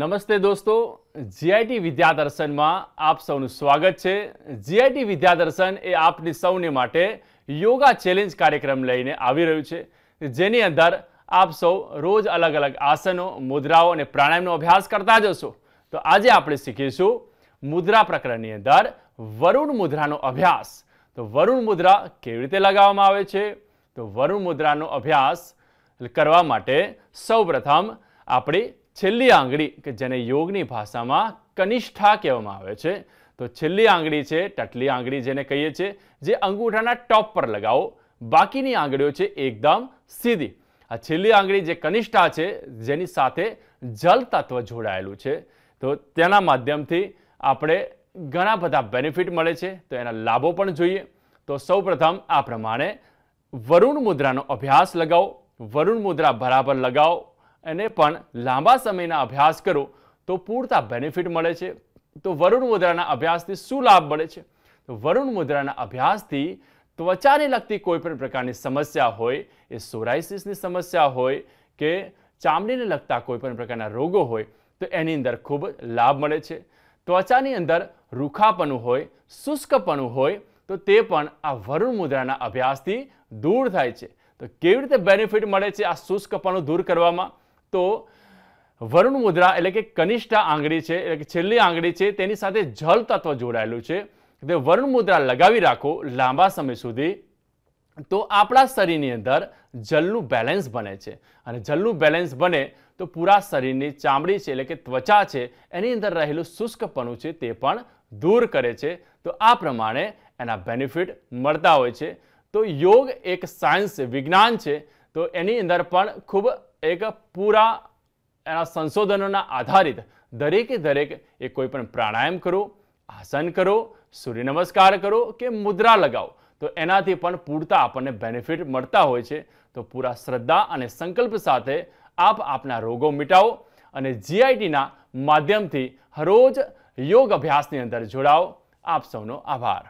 નમસ્તે દોસ્તો જીઆઈટી વિદ્યાદર્શનમાં આપ સૌનું સ્વાગત છે જીઆઈટી વિદ્યાદર્શન એ આપની સૌને માટે યોગા ચેલેન્જ કાર્યક્રમ લઈને આવી રહ્યું છે જેની અંદર આપ સૌ રોજ અલગ અલગ આસનો મુદ્રાઓ અને પ્રાણાયામનો અભ્યાસ કરતા જશો તો આજે આપણે શીખીશું મુદ્રા પ્રકરણની અંદર વરુણ મુદ્રાનો અભ્યાસ તો વરુણ મુદ્રા કેવી રીતે લગાવવામાં આવે છે તો વરુણ મુદ્રાનો અભ્યાસ કરવા માટે સૌપ્રથમ આપણી છેલ્લી આંગળી કે જેને યોગની ભાષામાં કનિષ્ઠા કહેવામાં આવે છે તો છેલ્લી આંગળી છે ટટલી આંગળી જેને કહીએ છીએ જે અંગૂઠાના ટોપ પર લગાવો બાકીની આંગળીઓ છે એકદમ સીધી આ છેલ્લી આંગળી જે કનિષ્ઠા છે જેની સાથે જલ તત્વ જોડાયેલું છે તો તેના માધ્યમથી આપણે ઘણા બધા બેનિફિટ મળે છે તો એના લાભો પણ જોઈએ તો સૌપ્રથમ આ પ્રમાણે વરુણ મુદ્રાનો અભ્યાસ લગાવો વરુણ મુદ્રા બરાબર લગાવો એને પણ લાંબા સમયના અભ્યાસ કરો તો પૂરતા બેનિફિટ મળે છે તો વરુણ મુદ્રાના અભ્યાસથી શું લાભ મળે છે તો વરુણ મુદ્રાના અભ્યાસથી ત્વચાને લગતી કોઈપણ પ્રકારની સમસ્યા હોય એ સોરાઇસિસની સમસ્યા હોય કે ચામડીને લગતા કોઈપણ પ્રકારના રોગો હોય તો એની અંદર ખૂબ લાભ મળે છે ત્વચાની અંદર રૂખાપણું હોય શુષ્કપણું હોય તો તે પણ આ વરુણ મુદ્રાના અભ્યાસથી દૂર થાય છે તો કેવી રીતે બેનિફિટ મળે છે આ શુષ્કપણું દૂર કરવામાં તો વરુણ મુદ્રા એટલે કે કનિષ્ઠા આંગળી છે એટલે કે છેલ્લી આંગળી છે તેની સાથે જળ તત્વ જોડાયેલું છે તે વરુણ મુદ્રા લગાવી રાખો લાંબા સમય સુધી તો આપણા શરીરની અંદર જલનું બેલેન્સ બને છે અને જલનું બેલેન્સ બને તો પૂરા શરીરની ચામડી છે એટલે કે ત્વચા છે એની અંદર રહેલું શુષ્કપણું છે તે પણ દૂર કરે છે તો આ પ્રમાણે એના બેનિફિટ મળતા હોય છે તો યોગ એક સાયન્સ વિજ્ઞાન છે તો એની અંદર પણ ખૂબ એક પૂરા એના સંશોધનોના આધારિત દરેકે દરેક એ કોઈ પણ પ્રાણાયામ કરો આસન કરો સૂર્ય નમસ્કાર કરો કે મુદ્રા લગાવો તો એનાથી પણ પૂરતા આપણને બેનિફિટ મળતા હોય છે તો પૂરા શ્રદ્ધા અને સંકલ્પ સાથે આપ આપના રોગો મિટાવો અને જીઆઈટીના માધ્યમથી હરોજ યોગ અભ્યાસની અંદર જોડાઓ આપ સૌનો આભાર